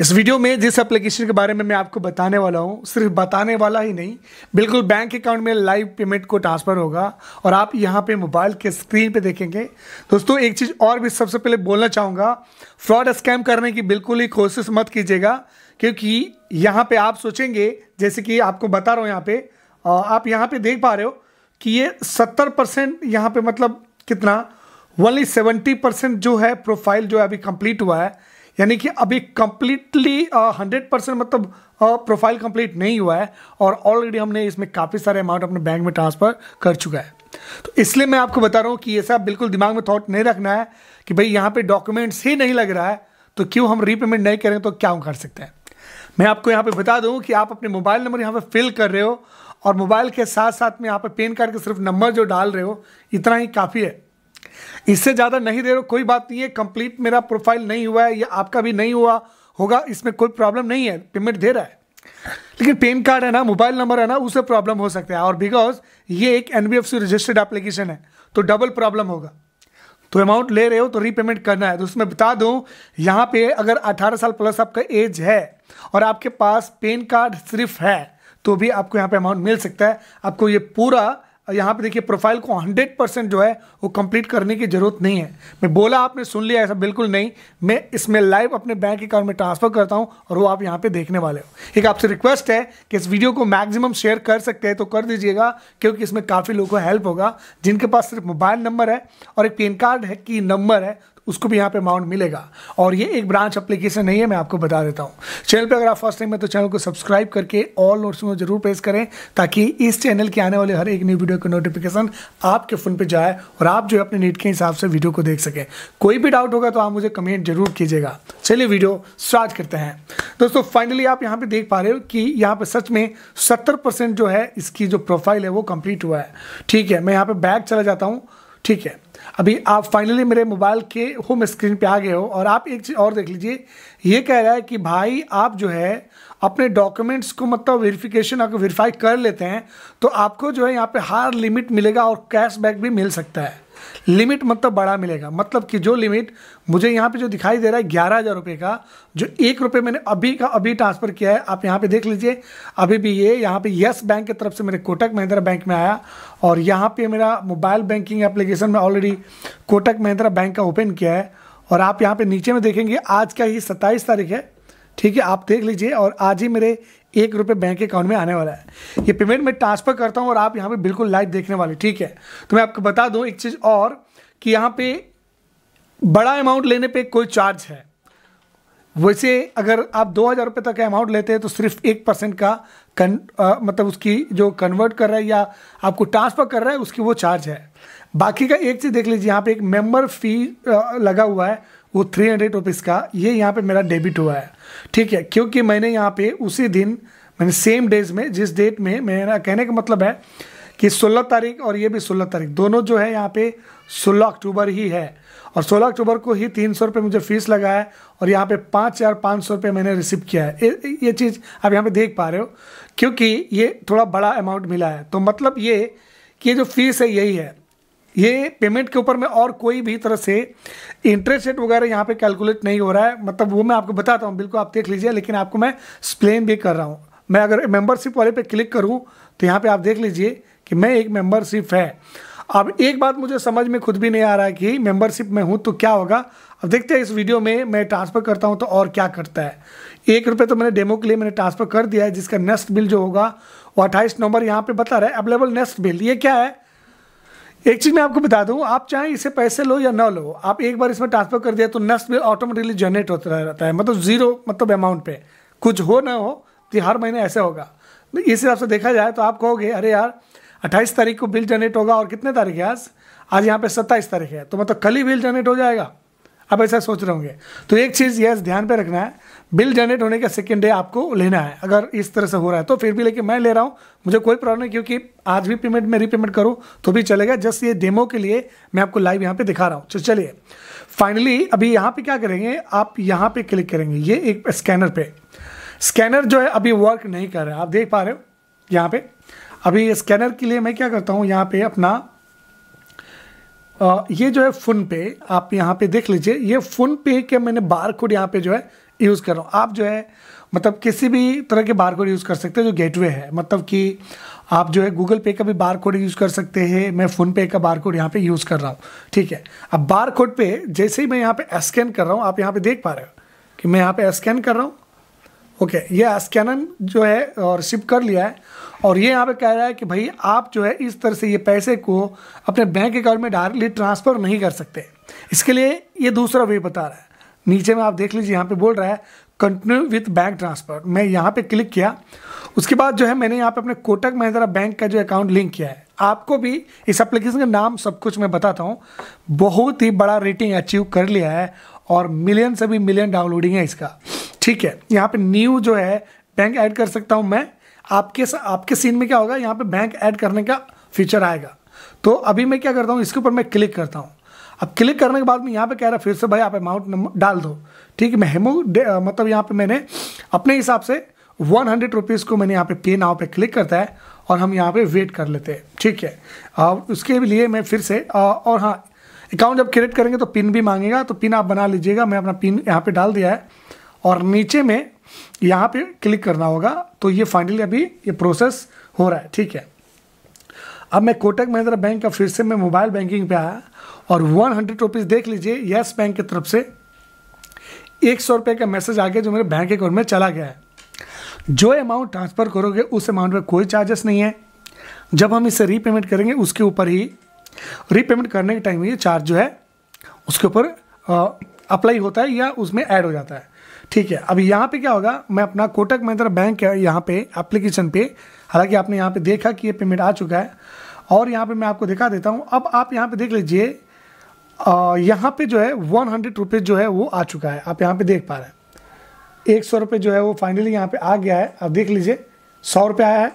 इस वीडियो में जिस एप्लीकेशन के बारे में मैं आपको बताने वाला हूँ सिर्फ बताने वाला ही नहीं बिल्कुल बैंक अकाउंट में लाइव पेमेंट को ट्रांसफ़र होगा और आप यहाँ पे मोबाइल के स्क्रीन पे देखेंगे दोस्तों एक चीज़ और भी सबसे पहले बोलना चाहूँगा फ्रॉड स्कैम करने की बिल्कुल ही कोशिश मत कीजिएगा क्योंकि यहाँ पर आप सोचेंगे जैसे कि आपको बता रहा हूँ यहाँ पे आप यहाँ पर देख पा रहे हो कि ये सत्तर परसेंट यहाँ पर मतलब कितना वनली सेवेंटी परसेंट जो है प्रोफाइल जो है अभी कंप्लीट हुआ है यानी कि अभी कंप्लीटली हंड्रेड परसेंट मतलब प्रोफाइल कंप्लीट नहीं हुआ है और ऑलरेडी हमने इसमें काफ़ी सारे अमाउंट अपने बैंक में ट्रांसफ़र कर चुका है तो इसलिए मैं आपको बता रहा हूँ कि ये सब बिल्कुल दिमाग में थॉट नहीं रखना है कि भाई यहाँ पे डॉक्यूमेंट्स ही नहीं लग रहा है तो क्यों हम रीपेमेंट नहीं करें तो क्या हम कर सकते हैं मैं आपको यहाँ पर बता दूँ कि आप अपने मोबाइल नंबर यहाँ पर फिल कर रहे हो और मोबाइल के साथ साथ में यहाँ पर पेन कार्ड के सिर्फ नंबर जो डाल रहे हो इतना ही काफ़ी है इससे ज़्यादा नहीं दे रहे कोई बात नहीं है कंप्लीट मेरा प्रोफाइल नहीं हुआ है या आपका भी नहीं हुआ होगा इसमें कोई प्रॉब्लम नहीं है पेमेंट दे रहा है लेकिन पेन कार्ड है ना मोबाइल नंबर है ना उससे प्रॉब्लम हो सकता है और बिकॉज ये एक एन रजिस्टर्ड एप्लीकेशन है तो डबल प्रॉब्लम होगा तो अमाउंट ले रहे हो तो रीपेमेंट करना है तो उसमें बता दूं यहाँ पे अगर 18 साल प्लस आपका एज है और आपके पास पेन कार्ड सिर्फ है तो भी आपको यहाँ पे अमाउंट मिल सकता है आपको ये पूरा यहाँ पे देखिए प्रोफाइल को 100 परसेंट जो है वो कंप्लीट करने की ज़रूरत नहीं है मैं बोला आपने सुन लिया ऐसा बिल्कुल नहीं मैं इसमें लाइव अपने बैंक अकाउंट में ट्रांसफ़र करता हूँ और वो आप यहाँ पे देखने वाले हो एक आपसे रिक्वेस्ट है कि इस वीडियो को मैक्सिमम शेयर कर सकते हैं तो कर दीजिएगा क्योंकि इसमें काफ़ी लोगों को हेल्प होगा जिनके पास सिर्फ मोबाइल नंबर है और एक पेन कार्ड है की नंबर है उसको भी यहाँ पे अमाउंट मिलेगा और ये एक ब्रांच एप्लीकेशन नहीं है मैं आपको बता देता हूँ चैनल पे अगर आप फर्स्ट टाइम है तो चैनल को सब्सक्राइब करके ऑल नोट्स में जरूर प्रेस करें ताकि इस चैनल के आने वाले हर एक न्यू वीडियो का नोटिफिकेशन आपके फ़ोन पर जाए और आप जो है अपने नीट के हिसाब से वीडियो को देख सकें कोई भी डाउट होगा तो आप मुझे कमेंट जरूर कीजिएगा चलिए वीडियो स्टार्ट करते हैं दोस्तों फाइनली आप यहाँ पे देख पा रहे हो कि यहाँ पे सच में सत्तर परसेंट जो है इसकी जो प्रोफाइल है वो कंप्लीट हुआ है ठीक है मैं यहाँ पे बैग चला जाता हूँ ठीक है अभी आप फाइनली मेरे मोबाइल के होम स्क्रीन पे आ गए हो और आप एक चीज़ और देख लीजिए ये कह रहा है कि भाई आप जो है अपने डॉक्यूमेंट्स को मतलब वेरिफिकेशन अगर वेरीफाई कर लेते हैं तो आपको जो है यहाँ पे हार लिमिट मिलेगा और कैशबैक भी मिल सकता है लिमिट मतलब बड़ा मिलेगा मतलब कि जो लिमिट मुझे यहाँ पे जो दिखाई दे रहा है ग्यारह हज़ार रुपये का जो एक रुपये मैंने अभी का अभी ट्रांसफ़र किया है आप यहाँ पे देख लीजिए अभी भी ये यहाँ पे यस बैंक की तरफ से मेरे कोटक महिंद्रा बैंक में आया और यहाँ पे मेरा मोबाइल बैंकिंग एप्लीकेशन में ऑलरेडी कोटक महिंद्रा बैंक का ओपन किया है और आप यहाँ पर नीचे में देखेंगे आज का ही सत्ताईस तारीख है ठीक है आप देख लीजिए और आज ही मेरे एक रुपये बैंक अकाउंट में आने वाला है ये पेमेंट मैं ट्रांसफ़र करता हूँ और आप यहाँ पे बिल्कुल लाइव देखने वाले ठीक है तो मैं आपको बता दूँ एक चीज़ और कि यहाँ पे बड़ा अमाउंट लेने पे कोई चार्ज है वैसे अगर आप दो हज़ार रुपये तक का अमाउंट लेते हैं तो सिर्फ एक परसेंट का कन आ, मतलब उसकी जो कन्वर्ट कर रहा है या आपको ट्रांसफ़र कर रहा है उसकी वो चार्ज है बाकी का एक चीज़ देख लीजिए यहाँ पे एक मेंबर फी लगा हुआ है वो थ्री हंड्रेड रुपीज़ का ये यहाँ पे मेरा डेबिट हुआ है ठीक है क्योंकि मैंने यहाँ पे उसी दिन मैंने सेम डेज में जिस डेट में मेरा कहने का मतलब है कि 16 तारीख और ये भी 16 तारीख दोनों जो है यहाँ पे 16 अक्टूबर ही है और 16 अक्टूबर को ही तीन सौ रुपये मुझे फ़ीस लगा है और यहाँ पे पाँच हज़ार पाँच सौ रुपये मैंने रिसीव किया है ये, ये चीज़ आप यहाँ पे देख पा रहे हो क्योंकि ये थोड़ा बड़ा अमाउंट मिला है तो मतलब ये कि ये जो फीस है यही है ये पेमेंट के ऊपर में और कोई भी तरह से इंटरेस्ट रेट वगैरह यहाँ पे कैलकुलेट नहीं हो रहा है मतलब वो मैं आपको बताता हूँ बिल्कुल आप देख लीजिए लेकिन आपको मैं एक्सप्लेन भी कर रहा हूँ मैं अगर मेंबरशिप वाले पे क्लिक करूँ तो यहाँ पे आप देख लीजिए कि मैं एक मेंबरशिप है अब एक बात मुझे समझ में खुद भी नहीं आ रहा है कि मेंबरशिप में हूँ तो क्या होगा अब देखते हैं इस वीडियो में मैं ट्रांसफ़र करता हूँ तो और क्या करता है एक रुपये तो मैंने डेमो के लिए मैंने ट्रांसफ़र कर दिया है जिसका नेक्स्ट बिल जो होगा वो अट्ठाईस नवंबर यहाँ पे बता रहा है अवेलेबल नेक्स्ट बिल ये क्या है एक चीज़ मैं आपको बता दूं आप चाहे इसे पैसे लो या ना लो आप एक बार इसमें ट्रांसफर कर दिया तो नेक्स्ट भी ऑटोमेटिकली जनरेट होता रहता है मतलब जीरो मतलब अमाउंट पे कुछ हो ना हो तो हर महीने ऐसे होगा तो इस हिसाब से देखा जाए तो आप कहोगे अरे यार अट्ठाईस तारीख को बिल जनरेट होगा और कितने तारीख है आज आज यहाँ पे सत्ताईस तारीख है तो मतलब कल ही बिल जनरेट हो जाएगा आप ऐसा सोच रहे होंगे तो एक चीज़ यस ध्यान पे रखना है बिल जनरेट होने का सेकेंड डे आपको लेना है अगर इस तरह से हो रहा है तो फिर भी लेकिन मैं ले रहा हूँ मुझे कोई प्रॉब्लम नहीं क्योंकि आज भी पेमेंट में रीपेमेंट करूँ तो भी चलेगा जस्ट ये डेमो के लिए मैं आपको लाइव यहाँ पे दिखा रहा हूँ तो चलिए फाइनली अभी यहाँ पे क्या करेंगे आप यहाँ पे क्लिक करेंगे ये एक स्कैनर पे स्कैनर जो है अभी वर्क नहीं कर रहा है आप देख पा रहे हो यहाँ पे अभी स्कैनर के लिए मैं क्या करता हूँ यहाँ पे अपना ये जो है फ़ोन पे आप यहाँ पे देख लीजिए ये फ़ोन पे के मैंने बार कोड यहाँ पे जो है यूज़ कर रहा हूँ आप जो है मतलब किसी भी तरह के बार कोड यूज़ कर सकते हैं जो गेटवे है मतलब कि आप जो है गूगल पे का भी बार कोड यूज़ कर सकते हैं मैं फ़ोन पे का बार कोड यहाँ पे यूज़ कर रहा हूँ ठीक है अब बार कोड पे जैसे ही मैं यहाँ पे स्कैन कर रहा हूँ आप यहाँ पे देख पा रहे हो कि मैं यहाँ पे स्कैन कर रहा हूँ ओके ये स्कैनन जो है और शिप कर लिया है और ये यहाँ पे कह रहा है कि भाई आप जो है इस तरह से ये पैसे को अपने बैंक अकाउंट में डायरेक्टली ट्रांसफ़र नहीं कर सकते इसके लिए ये दूसरा वे बता रहा है नीचे में आप देख लीजिए यहाँ पे बोल रहा है कंटिन्यू विथ बैंक ट्रांसफ़र मैं यहाँ पे क्लिक किया उसके बाद जो है मैंने यहाँ पे अपने कोटक महिंद्रा बैंक का जो अकाउंट लिंक किया है आपको भी इस एप्लीकेशन का नाम सब कुछ मैं बताता हूँ बहुत ही बड़ा रेटिंग अचीव कर लिया है और मिलियन से भी मिलियन डाउनलोडिंग है इसका ठीक है यहाँ पे न्यू जो है बैंक ऐड कर सकता हूँ मैं आपके आपके सीन में क्या होगा यहाँ पे बैंक ऐड करने का फीचर आएगा तो अभी मैं क्या करता हूँ इसके ऊपर मैं क्लिक करता हूँ अब क्लिक करने के बाद मैं यहाँ पे कह रहा फिर से भाई आप अमाउंट डाल दो ठीक है मैं मतलब यहाँ पे मैंने अपने हिसाब से वन हंड्रेड रुपीज़ को मैंने यहाँ पे पे नाव पे क्लिक करता है और हम यहाँ पे वेट कर लेते हैं ठीक है और उसके लिए मैं फिर से आ, और हाँ अकाउंट जब क्रिएट करेंगे तो पिन भी मांगेगा तो पिन आप बना लीजिएगा मैं अपना पिन यहाँ पे डाल दिया है और नीचे में यहाँ पे क्लिक करना होगा तो ये फाइनली अभी ये प्रोसेस हो रहा है ठीक है अब मैं कोटक महिंद्रा बैंक का फिर से मैं मोबाइल बैंकिंग पे आया और वन हंड्रेड रुपीज़ देख लीजिए येस बैंक की तरफ से एक सौ रुपये का मैसेज आ गया जो मेरे बैंक अकाउंट में चला गया है जो अमाउंट ट्रांसफ़र करोगे उस अमाउंट पर कोई चार्जेस नहीं है जब हम इसे रीपेमेंट करेंगे उसके ऊपर ही रीपेमेंट करने के टाइम ये चार्ज जो है उसके ऊपर अप्लाई होता है या उसमें ऐड हो जाता है ठीक है अब यहाँ पे क्या होगा मैं अपना कोटक महिंद्रा बैंक यहाँ पे एप्लीकेशन पे हालांकि आपने यहाँ पे देखा कि ये पेमेंट आ चुका है और यहाँ पे मैं आपको दिखा देता हूँ अब आप यहाँ पे देख लीजिए यहाँ पे जो है वन हंड्रेड रुपीज़ जो है वो आ चुका है आप यहाँ पे देख पा रहे हैं एक सौ रुपये जो है वो फाइनली यहाँ पे आ गया है अब देख लीजिए सौ रुपये आया है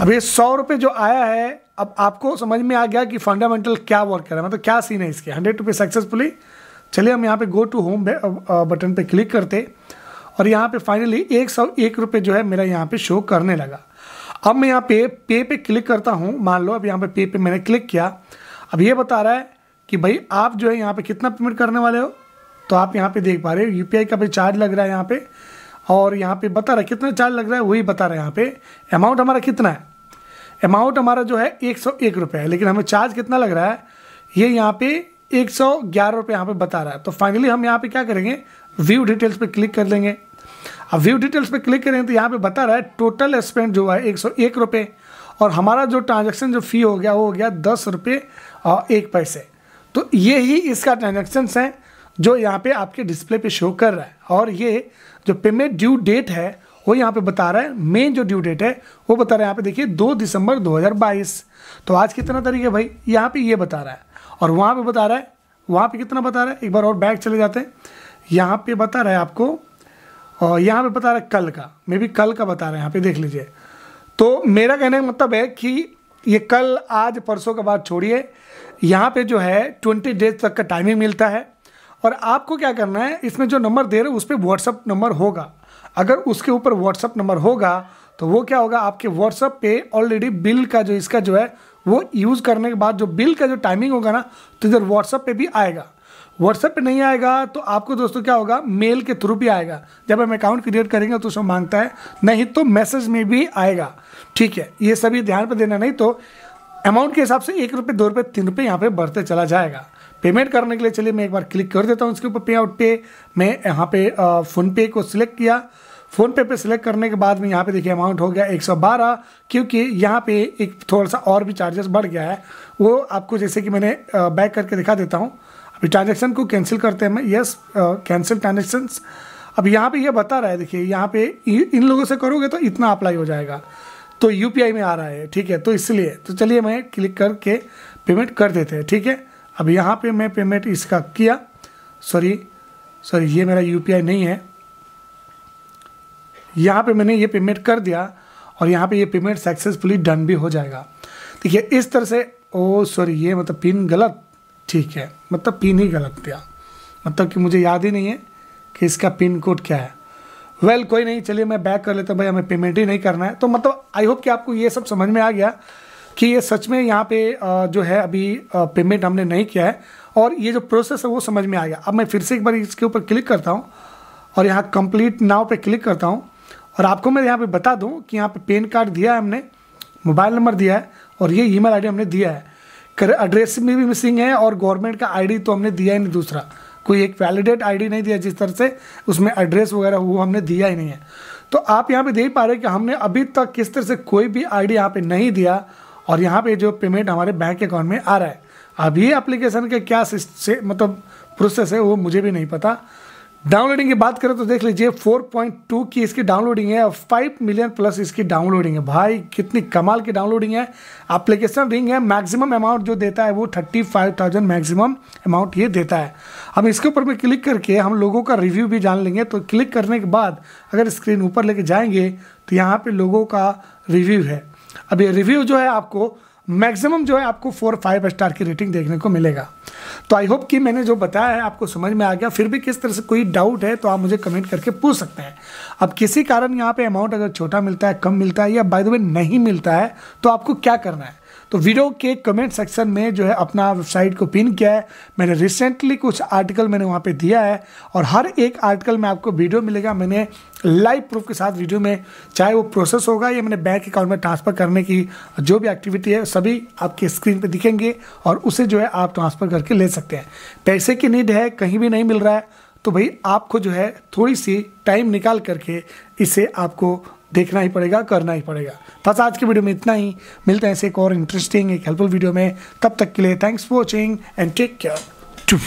अब ये सौ रुपये जो आया है अब आपको समझ में आ गया कि फंडामेंटल क्या वर्क कर रहा है मतलब क्या सीन है इसके हंड्रेड रुपये सक्सेसफुली चलिए हम यहाँ पे गो टू होम बटन पे क्लिक करते और यहाँ पे फाइनली एक सौ एक रुपये जो है मेरा यहाँ पे शो करने लगा अब मैं यहाँ पे पे पे क्लिक करता हूँ मान लो अब यहाँ पे पे पे मैंने क्लिक किया अब ये बता रहा है कि भाई आप जो है यहाँ पे कितना पेमेंट करने वाले हो तो आप यहाँ पे देख पा रहे हो यू का भी चार्ज लग रहा है यहाँ पे और यहाँ पे बता रहा है कितना चार्ज लग रहा है वही बता रहा है यहाँ पे अमाउंट हमारा कितना है अमाउंट हमारा जो है एक सौ एक रुपये है लेकिन हमें चार्ज कितना लग रहा है ये यहाँ पे एक सौ ग्यारह रुपये यहाँ पर बता रहा है तो फाइनली हम यहाँ पे क्या करेंगे व्यू डिटेल्स पे क्लिक कर लेंगे अब व्यू डिटेल्स पे क्लिक करेंगे तो यहाँ पे बता रहा है टोटल स्पेंड जो है एक सौ एक रुपये और हमारा जो ट्रांजेक्शन जो फ़ी हो गया वो हो गया दस रुपये और एक पैसे तो ये ही इसका ट्रांजेक्शन्स है जो यहाँ पे आपके डिस्प्ले पे शो कर रहा है और ये जो पेमेंट ड्यू डेट है वो यहाँ पे बता रहा है मेन जो ड्यू डेट है वो बता रहा है यहाँ पे देखिए दो दिसंबर 2022 तो आज कितना तारीख है भाई यहाँ पे ये बता रहा है और वहाँ पे बता रहा है वहाँ पे कितना बता रहा है एक बार और बैग चले जाते हैं यहाँ पे बता रहा है आपको और यहाँ पे बता रहा है कल का मे बी कल का बता रहा है यहाँ पे देख लीजिए तो मेरा कहने का मतलब है कि ये कल आज परसों का बाद छोड़िए यहाँ पे जो है ट्वेंटी डेज तक का टाइमिंग मिलता है और आपको क्या करना है इसमें जो नंबर दे रहे हो उस पर व्हाट्सअप नंबर होगा अगर उसके ऊपर व्हाट्सअप नंबर होगा तो वो क्या होगा आपके व्हाट्सअप पे ऑलरेडी बिल का जो इसका जो है वो यूज़ करने के बाद जो बिल का जो टाइमिंग होगा ना तो इधर व्हाट्सअप पे भी आएगा व्हाट्सएप पे नहीं आएगा तो आपको दोस्तों क्या होगा मेल के थ्रू भी आएगा जब हम अकाउंट क्रिएट करेंगे तो उसमें मांगता है नहीं तो मैसेज में भी आएगा ठीक है ये सभी ध्यान पर देना नहीं तो अमाउंट के हिसाब से एक रुपये दो रुपये तीन रुपये यहाँ पर बढ़ते चला जाएगा पेमेंट करने के लिए चलिए मैं एक बार क्लिक कर देता हूँ उसके ऊपर पे आउट पे मैं यहाँ पे फ़ोनपे को सिलेक्ट किया फ़ोन पे पे सिलेक्ट करने के बाद में यहाँ पे देखिए अमाउंट हो गया 112 क्योंकि यहाँ पे एक थोड़ा सा और भी चार्जेस बढ़ गया है वो आपको जैसे कि मैंने बैक करके दिखा देता हूँ अभी ट्रांजेक्शन को कैंसिल करते हैं मैं यस कैंसिल ट्रांजेक्शन अब यहाँ पे ये यह बता रहा है देखिए यहाँ पे इन लोगों से करोगे तो इतना अप्लाई हो जाएगा तो यू में आ रहा है ठीक है तो इसलिए तो चलिए मैं क्लिक करके पेमेंट कर देते हैं ठीक है अब यहाँ पे मैं पेमेंट इसका किया सॉरी सॉरी ये मेरा यू नहीं है यहाँ पे मैंने ये पेमेंट कर दिया और यहाँ पे ये पेमेंट सक्सेसफुली डन भी हो जाएगा देखिए इस तरह से ओ oh, सॉरी ये मतलब पिन गलत ठीक है मतलब पिन ही गलत दिया मतलब कि मुझे याद ही नहीं है कि इसका पिन कोड क्या है वेल well, कोई नहीं चलिए मैं बैक कर लेता भाई हमें पेमेंट ही नहीं करना है तो मतलब आई होप कि आपको ये सब समझ में आ गया कि ये सच में यहाँ पे जो है अभी पेमेंट हमने नहीं किया है और ये जो प्रोसेस है वो समझ में आ गया अब मैं फिर से एक बार इसके ऊपर क्लिक करता हूँ और यहाँ कंप्लीट नाव पे क्लिक करता हूँ और आपको मैं यहाँ पे बता दूँ कि यहाँ पे पेन कार्ड दिया है हमने मोबाइल नंबर दिया है और ये ईमेल आईडी हमने दिया है कर एड्रेस में भी मिसिंग है और गवर्नमेंट का आईडी तो हमने दिया ही नहीं दूसरा कोई एक वैलिडेट आईडी नहीं दिया जिस तरह से उसमें एड्रेस वगैरह वो हमने दिया ही नहीं है तो आप यहाँ पे देख पा रहे हैं कि हमने अभी तक किस तरह से कोई भी डी यहाँ पे नहीं दिया और यहाँ पे जो पेमेंट हमारे बैंक अकाउंट में आ रहा है अभी अप्लीकेशन एप्लीकेशन के क्या से, मतलब प्रोसेस है वो मुझे भी नहीं पता डाउनलोडिंग की बात करें तो देख लीजिए 4.2 की इसकी डाउनलोडिंग है और 5 मिलियन प्लस इसकी डाउनलोडिंग है भाई कितनी कमाल की डाउनलोडिंग है एप्लीकेशन रिंग है मैक्सिमम अमाउंट जो देता है वो 35,000 मैक्सिमम अमाउंट ये देता है हम इसके ऊपर में क्लिक करके हम लोगों का रिव्यू भी जान लेंगे तो क्लिक करने के बाद अगर स्क्रीन ऊपर लेके जाएंगे तो यहाँ पर लोगों का रिव्यू है अब ये रिव्यू जो है आपको मैक्सिमम जो है आपको फोर फाइव स्टार की रेटिंग देखने को मिलेगा तो आई होप कि मैंने जो बताया है आपको समझ में आ गया फिर भी किस तरह से कोई डाउट है तो आप मुझे कमेंट करके पूछ सकते हैं अब किसी कारण यहाँ पे अमाउंट अगर छोटा मिलता है कम मिलता है या बाय द वे नहीं मिलता है तो आपको क्या करना है तो वीडियो के कमेंट सेक्शन में जो है अपना वेबसाइट को पिन किया है मैंने रिसेंटली कुछ आर्टिकल मैंने वहाँ पे दिया है और हर एक आर्टिकल में आपको वीडियो मिलेगा मैंने लाइव प्रूफ के साथ वीडियो में चाहे वो प्रोसेस होगा या मैंने बैंक अकाउंट में ट्रांसफ़र करने की जो भी एक्टिविटी है सभी आपके स्क्रीन पर दिखेंगे और उसे जो है आप ट्रांसफ़र करके ले सकते हैं पैसे की नीड है कहीं भी नहीं मिल रहा है तो भाई आपको जो है थोड़ी सी टाइम निकाल करके इसे आपको देखना ही पड़ेगा करना ही पड़ेगा बस आज की वीडियो में इतना ही मिलते हैं ऐसे एक और इंटरेस्टिंग एक हेल्पफुल वीडियो में तब तक के लिए thanks for watching and take care